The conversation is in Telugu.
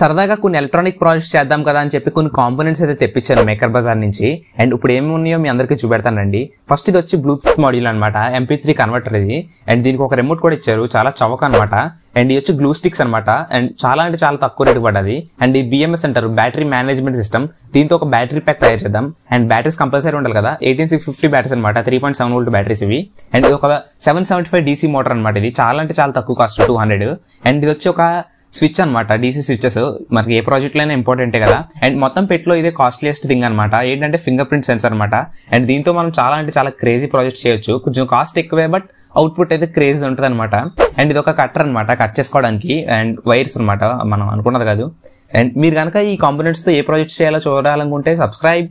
సరదాగా కొన్ని ఎలక్ట్రానిక్ ప్రాజెక్ట్స్ చేద్దాం కదా అని చెప్పి కొన్ని కాంపోనెంట్స్ అయితే తెప్పించాను మేకర్ బజార్ నుంచి అండ్ ఇప్పుడు ఏమి ఉన్నాయో మీ అందరికీ చూపెడతానండి ఫస్ట్ ఇది వచ్చి బ్లూటూత్ మాడ్యూల్ అనమాట ఎంపీ త్రీ కన్వర్టర్ ఇది అండ్ దీనికి ఒక రిమోట్ కూడా ఇచ్చారు చాలా చవక అనమాట అండ్ ఇది వచ్చి గ్లూ స్టిక్స్ అనమాట అండ్ చాలా అంటే చాలా తక్కువ రేటు పడ్డది అండ్ ఈ బిఎంఎస్ అంటారు బ్యాటరీ మేనేజ్మెంట్ సిస్టమ్ దీంతో ఒక బ్యాటరీ ప్యాక్ తయారు చేద్దాం అండ్ బ్యాటరీస్ కంపల్సరీ ఉండాలి కదా ఎయిటీన్ సిక్స్ ఫిఫ్టీ బ్యాటరీస్ అనమాట three point seven volt batteries ఇవి అండ్ ఇది ఒక seven seventy five DC motor అనమాట ఇది చాలా అంటే చాలా తక్కువ కాస్ట్ టూ హండ్రెడ్ అండ్ ఇది వచ్చి ఒక స్విచ్ అనమాట డీసీ స్విచ్చెస్ మనకి ఏ అయినా ఇంపార్టెంటే కదా అండ్ మొత్తం పెట్లో ఇదే కాస్ట్లీయెస్ట్ థింగ్ అనమాట ఏంటంటే ఫింగర్ ప్రింట్ సెన్సర్ అనమాట అండ్ దీంతో మనం చాలా అంటే చాలా క్రేజీ ప్రాజెక్ట్ చేయొచ్చు కొంచెం కాస్ట్ ఎక్కువే బట్ అవుట్పుట్ అయితే క్రేజ్ ఉంటుంది అనమాట అండ్ ఇది ఒక కట్టర్ అనమాట కట్ చేసుకోవడానికి అండ్ వైర్స్ అనమాట మనం అనుకున్నది కాదు అండ్ మీరు కనుక ఈ కాంపోనెంట్స్తో ఏ ప్రాజెక్ట్ చేయాలో చూడాలనుకుంటే సబ్స్క్రైబ్